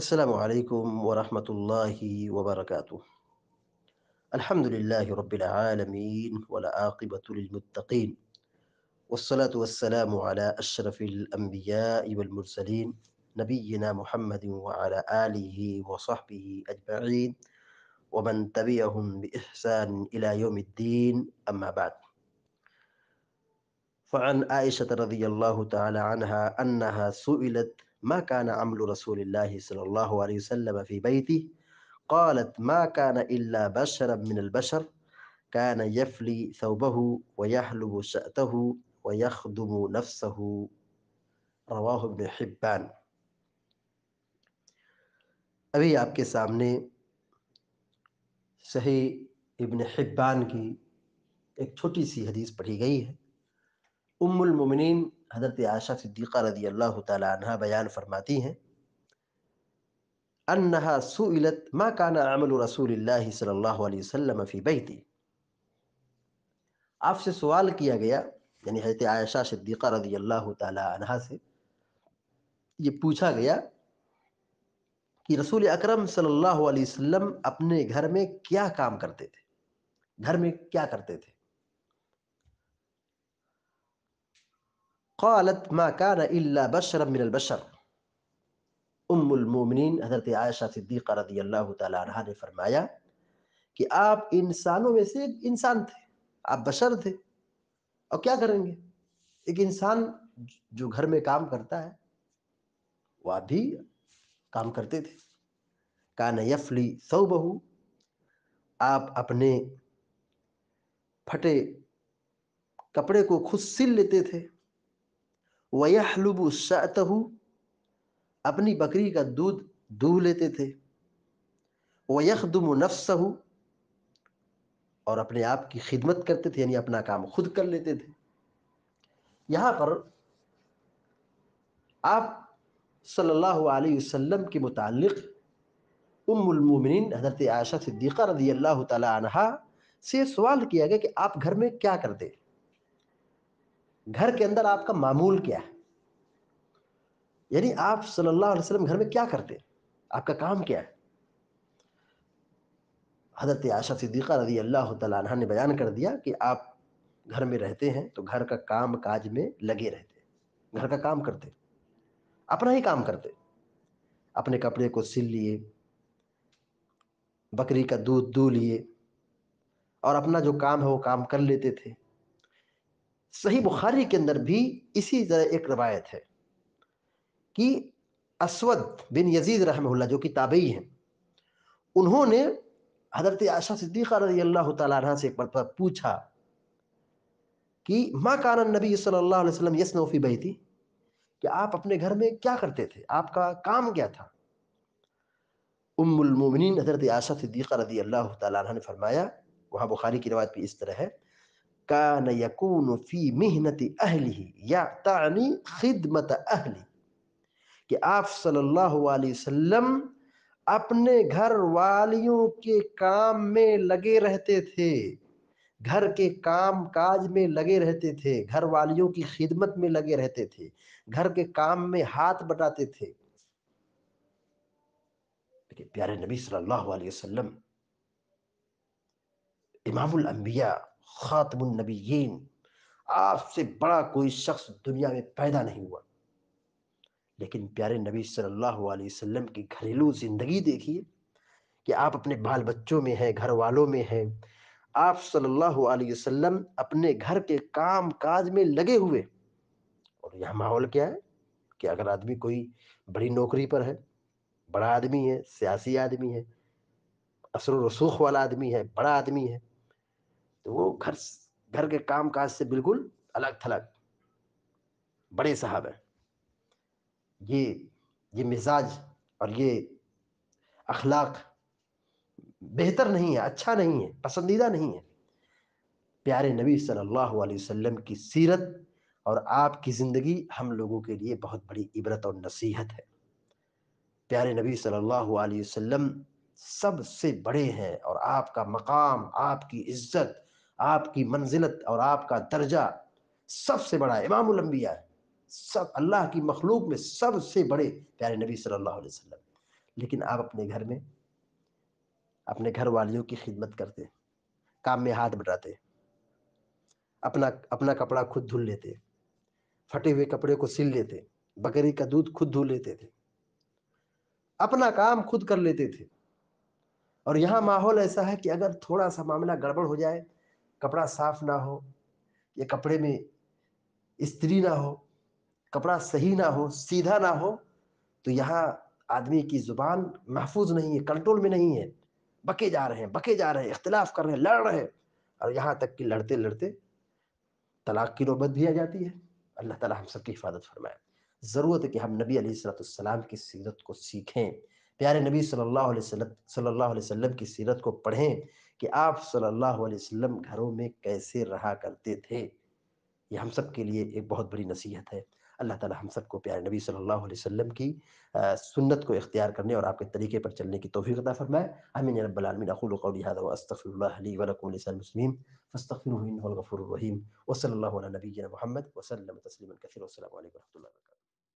السلام عليكم ورحمة الله وبركاته الحمد لله رب العالمين عاقبة للمتقين والصلاة والسلام على أشرف الأنبياء والمرسلين نبينا محمد وعلى آله وصحبه أجمعين ومن تبعهم بإحسان إلى يوم الدين أما بعد فعن عائشة رضي الله تعالى عنها أنها سئلت ما كان عمل رسول الله صلى الله عليه وسلم في بيته قالت ما كان إلا بشرا من البشر كان يفلي ثوبه ويحلب شأته ويخدم نفسه رواه ابن حبان آپ کے سامنے صحیح ابن حبان کی ایک چھوٹی سی حدیث پڑھی گئی ہے ام المومنین حضرت عائشہ صدیقہ رضی اللہ تعالی عنہ بیان فرماتی ہیں انہا ما عمل رسول اللہ صلی اللہ علیہ وسلم فی بیتی آپ سے سوال کیا گیا یعنی حضرت عائشہ صدیقہ رضی اللہ تعالی عنہ سے یہ پوچھا گیا کہ رسول اکرم صلی اللہ علیہ وسلم اپنے گھر میں کیا کام کرتے تھے گھر میں کیا کرتے تھے قالت ما كان إلا بشرا من البشر ام المومنین حضرت عائشہ صدیق رضی اللہ تعالیٰ عنہ نے فرمایا کہ آپ انسانوں میں سے ایک انسان تھے آپ بشر تھے اور کیا کریں گے ایک انسان جو گھر میں کام کرتا ہے وہ آپ بھی کام کرتے تھے کان یفلی سو بہو آپ اپنے پھٹے کپڑے کو خود سل لیتے تھے ویحلب یہ اپنی بکری کا دودھ دو لیتے تھے ویخدم نفسہ اور اپنے آپ کی خدمت کرتے تھے یعنی اپنا کام خود کر لیتے تھے یہاں پر آپ صلی اللہ علیہ وسلم کے متعلق ام المومنین حضرت عائشہ صدیقہ رضی اللہ تعالی عنہ سے سوال کیا گیا کہ آپ گھر میں کیا کرتے ہیں گھر کے اندر آپ کا معمول کیا ہے یعنی آپ صلی اللہ علیہ وسلم گھر میں کیا کرتے آپ کا کام کیا ہے حضرت عائشہ صدیقہ رضی اللہ تعالیٰ عنہ نے بیان کر دیا کہ آپ گھر میں رہتے ہیں تو گھر کا کام کاج میں لگے رہتے گھر کا کام کرتے اپنا ہی کام کرتے اپنے کپڑے کو سل لیے بکری کا دودھ دو لیے اور اپنا جو کام ہے وہ کام کر لیتے تھے صحیح بخاری کے اندر بھی اسی طرح ایک روایت ہے کہ اسود بن یزید رحمہ اللہ جو تابعی ہیں انہوں نے حضرت عائشہ صدیقہ رضی اللہ تعالیٰ عنہ سے ایک پوچھا کہ ماں کان نبی صلی اللہ علیہ وسلم یسن فی بہتی کہ آپ اپنے گھر میں کیا کرتے تھے آپ کا کام کیا تھا ام المومنین حضرت عائشہ صدیقہ رضی اللہ تعالیٰ عنہ نے فرمایا وہاں بخاری کی روایت بھی اس طرح ہے کان فی محنت اہلی یا تعنی خدمت اہلی کہ آپ صلی اللہ علیہ وسلم اپنے گھر والیوں کے کام میں لگے رہتے تھے گھر کے کام کاج میں لگے رہتے تھے گھر والیوں کی خدمت میں لگے رہتے تھے گھر کے کام میں ہاتھ بٹاتے تھے پیارے نبی صلی اللہ علیہ وسلم امام الانبیاء خاتم النبیین آپ سے بڑا کوئی شخص دنیا میں پیدا نہیں ہوا لیکن پیارے نبی صلی اللہ علیہ وسلم کی گھریلو زندگی دیکھیے کہ آپ اپنے بال بچوں میں ہیں گھر والوں میں ہیں آپ صلی اللہ علیہ وسلم اپنے گھر کے کام کاج میں لگے ہوئے اور یہ ماحول کیا ہے کہ اگر آدمی کوئی بڑی نوکری پر ہے بڑا آدمی ہے سیاسی آدمی ہے اثر و رسوخ والا آدمی ہے بڑا آدمی ہے تو وہ گھر گھر کے کام کاج سے بالکل الگ تھلگ بڑے صاحب ہیں یہ یہ مزاج اور یہ اخلاق بہتر نہیں ہے اچھا نہیں ہے پسندیدہ نہیں ہے پیارے نبی صلی اللہ علیہ وسلم کی سیرت اور آپ کی زندگی ہم لوگوں کے لیے بہت بڑی عبرت اور نصیحت ہے پیارے نبی صلی اللہ علیہ وسلم سب سے بڑے ہیں اور آپ کا مقام آپ کی عزت آپ کی منزلت اور آپ کا درجہ سب سے بڑا امام ہے سب اللہ کی مخلوق میں سب سے بڑے پیارے نبی صلی اللہ علیہ وسلم لیکن آپ اپنے گھر میں اپنے گھر والیوں کی خدمت کرتے کام میں ہاتھ بٹاتے اپنا اپنا کپڑا خود دھل لیتے پھٹے ہوئے کپڑے کو سل لیتے بکری کا دودھ خود دھو لیتے تھے اپنا کام خود کر لیتے تھے اور یہاں ماحول ایسا ہے کہ اگر تھوڑا سا معاملہ گڑبڑ ہو جائے کپڑا صاف نہ ہو یا کپڑے میں استری نہ ہو کپڑا صحیح نہ ہو سیدھا نہ ہو تو یہاں آدمی کی زبان محفوظ نہیں ہے کنٹرول میں نہیں ہے بکے جا رہے ہیں بکے جا رہے ہیں اختلاف کر رہے ہیں لڑ رہے ہیں اور یہاں تک کہ لڑتے لڑتے طلاق کی نوبت بھی آ جاتی ہے اللہ تعالی ہم سب کی حفاظت فرمائے ضرورت ہے کہ ہم نبی علیہ السلام کی سیرت کو سیکھیں پیارے نبی صلی اللہ علیہ وسلم صلی اللہ علیہ وسلم کی سیرت کو پڑھیں کہ آپ صلی اللہ علیہ وسلم گھروں میں کیسے رہا کرتے تھے یہ ہم سب کے لیے ایک بہت بڑی نصیحت ہے اللہ تعالی ہم سب کو پیارے نبی صلی اللہ علیہ وسلم کی سنت کو اختیار کرنے اور آپ کے طریقے پر چلنے کی توفیق عطا فرمائے رب العالمین اقول قولی هذا واستغفر الله لي ولكم ولسائر المسلمين فاستغفروه انه الرحیم الرحيم وصلى اللہ على نبينا محمد وسلم وسلم وسلم والسلام علیکم ورحمۃ اللہ